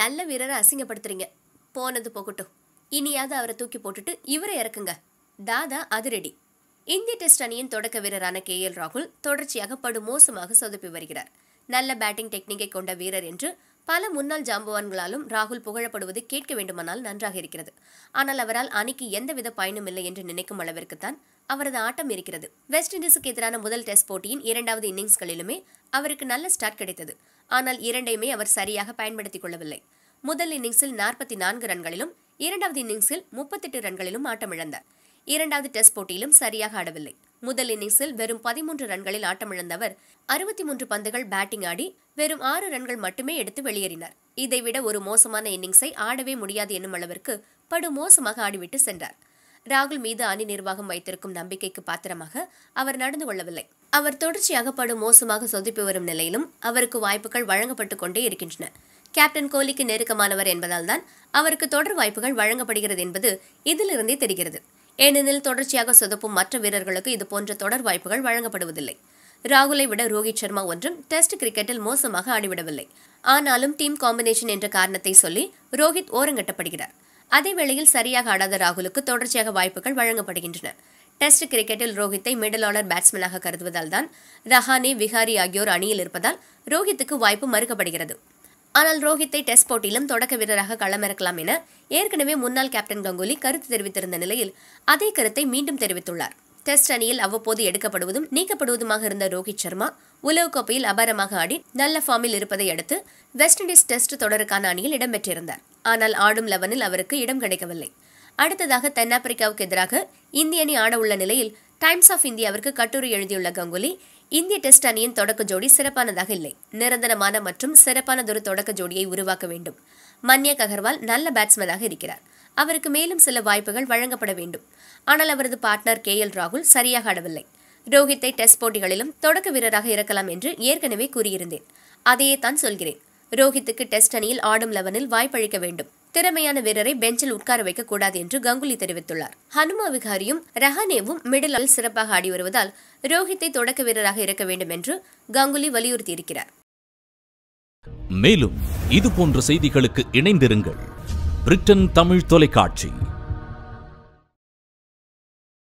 நல்ல வீரரை அசிங்கப்படுத்துறீங்க போனது போகட்டும் இனியாவது அவரை தூக்கி போட்டுட்டு இவரை இறக்குங்க தாதா அதிரடி இந்திய டெஸ்ட் அணியின் தொடக்க வீரரான கே எல் ராகுல் தொடர்ச்சியாக படு மோசமாக சொதப்பி வருகிறார் நல்ல பேட்டிங் டெக்னிக்கை கொண்ட வீரர் என்று பல முன்னாள் ஜாம்பவான்களாலும் ராகுல் புகழப்படுவது கேட்க வேண்டுமானால் நன்றாக இருக்கிறது ஆனால் அவரால் அணிக்கு எந்தவித பயனும் இல்லை என்று நினைக்கும் அளவிற்குத்தான் அவரது ஆட்டம் இருக்கிறது வெஸ்ட் இண்டீஸுக்கு எதிரான முதல் டெஸ்ட் போட்டியின் இரண்டாவது இன்னிங்ஸ்களிலுமே அவருக்கு நல்ல ஸ்டார்ட் கிடைத்தது ஆனால் இரண்டையுமே அவர் சரியாக பயன்படுத்திக் கொள்ளவில்லை முதல் இன்னிங்ஸில் நாற்பத்தி நான்கு ரன்களிலும் இரண்டாவது இன்னிங்ஸில் முப்பத்தெட்டு ரன்களிலும் ஆட்டமிழந்தார் இரண்டாவது டெஸ்ட் போட்டியிலும் சரியாக ஆடவில்லை முதல் இன்னிங்ஸில் வெறும் பதிமூன்று ரன்களில் ஆட்டமிழந்தவர் அறுபத்தி மூன்று பந்துகள் பேட்டிங் ஆடி வெறும் ஆறு ரன்கள் மட்டுமே எடுத்து வெளியேறினார் இதைவிட ஒரு மோசமான இன்னிங்ஸை ஆடவே முடியாது என்னும் அளவிற்கு படு மோசமாக ஆடிவிட்டு சென்றார் ராகுல் மீது அணி நிர்வாகம் வைத்திருக்கும் நம்பிக்கைக்கு பாத்திரமாக அவர் நடந்து கொள்ளவில்லை அவர் தொடர்ச்சியாக படு மோசமாக சொதிப்பி வரும் நிலையிலும் அவருக்கு வாய்ப்புகள் வழங்கப்பட்டு கொண்டே இருக்கின்றன கேப்டன் கோலிக்கு நெருக்கமானவர் என்பதால் தான் அவருக்கு தொடர் வாய்ப்புகள் வழங்கப்படுகிறது என்பது இதிலிருந்தே தெரிகிறது ஏனெனில் தொடர்ச்சியாக சொதப்பும் மற்ற வீரர்களுக்கு இதுபோன்ற தொடர் வாய்ப்புகள் வழங்கப்படுவதில்லை ராகுலை விட ரோஹித் சர்மா ஒன்றும் டெஸ்ட் கிரிக்கெட்டில் மோசமாக ஆடிவிடவில்லை ஆனாலும் டீம் காம்பினேஷன் என்ற காரணத்தை சொல்லி ரோஹித் ஓரங்கட்டப்படுகிறார் அதேவேளையில் சரியாக ஆடாத ராகுலுக்கு தொடர்ச்சியாக வாய்ப்புகள் வழங்கப்படுகின்றன டெஸ்ட் கிரிக்கெட்டில் ரோஹித்தை மிடில் ஆர்டர் பேட்ஸ்மேனாக கருதுவதால் தான் ரஹானே விஹாரி ஆகியோர் அணியில் இருப்பதால் ரோஹித்துக்கு வாய்ப்பு மறுக்கப்படுகிறது ஆனால் ரோஹித்தை டெஸ்ட் போட்டியிலும் தொடக்க வீரராக களமிறக்கலாம் என ஏற்கனவே முன்னாள் கேப்டன் கங்குலி கருத்து தெரிவித்திருந்த நிலையில் அதே கருத்தை மீண்டும் தெரிவித்துள்ளார் டெஸ்ட் அணியில் அவ்வப்போது எடுக்கப்படுவதும் நீக்கப்படுவதுமாக இருந்த ரோஹித் சர்மா உலகக்கோப்பையில் அபாரமாக ஆடி நல்ல ஃபார்மில் இருப்பதை அடுத்து வெஸ்ட் இண்டீஸ் டெஸ்ட் தொடருக்கான அணியில் இடம்பெற்றிருந்தார் ஆனால் ஆடும் லெவனில் அவருக்கு இடம் கிடைக்கவில்லை அடுத்ததாக தென்னாப்பிரிக்காவுக்கு எதிராக இந்திய அணி ஆட உள்ள நிலையில் டைம்ஸ் ஆஃப் இந்தியாவிற்கு கட்டுரை எழுதியுள்ள கங்குலி இந்திய டெஸ்ட் அணியின் தொடக்க ஜோடி சிறப்பானதாக இல்லை நிரந்தரமான மற்றும் சிறப்பானதொரு தொடக்க ஜோடியை உருவாக்க வேண்டும் மன்யக் அகர்வால் நல்ல பேட்ஸ்மேனாக இருக்கிறார் அவருக்கு மேலும் சில வாய்ப்புகள் வழங்கப்பட வேண்டும் ஆனால் அவரது பார்ட்னர் கே எல் ராகுல் சரியாக ஆடவில்லை ரோஹித்தை டெஸ்ட் போட்டிகளிலும் தொடக்க வீரராக இருக்கலாம் என்று ஏற்கனவே கூறியிருந்தேன் அதையே தான் சொல்கிறேன் ரோஹித்துக்கு டெஸ்ட் அணியில் ஆடும் லெவனில் வாய்ப்பளிக்க வேண்டும் திறமையான வீரரை பெஞ்சில் உட்கார வைக்க கூடாது என்று கங்குலி தெரிவித்துள்ளார் ஹனுமா விகாரியும் ரஹானேவும் மிடில் சிறப்பாக ஆடி வருவதால் ரோஹித்தை தொடக்க வீரராக இருக்க வேண்டும் என்று கங்குலி வலியுறுத்தியிருக்கிறார் மேலும் இது போன்ற செய்திகளுக்கு இணைந்திருங்கள் பிரிட்டன் தமிழ் தொலைக்காட்சி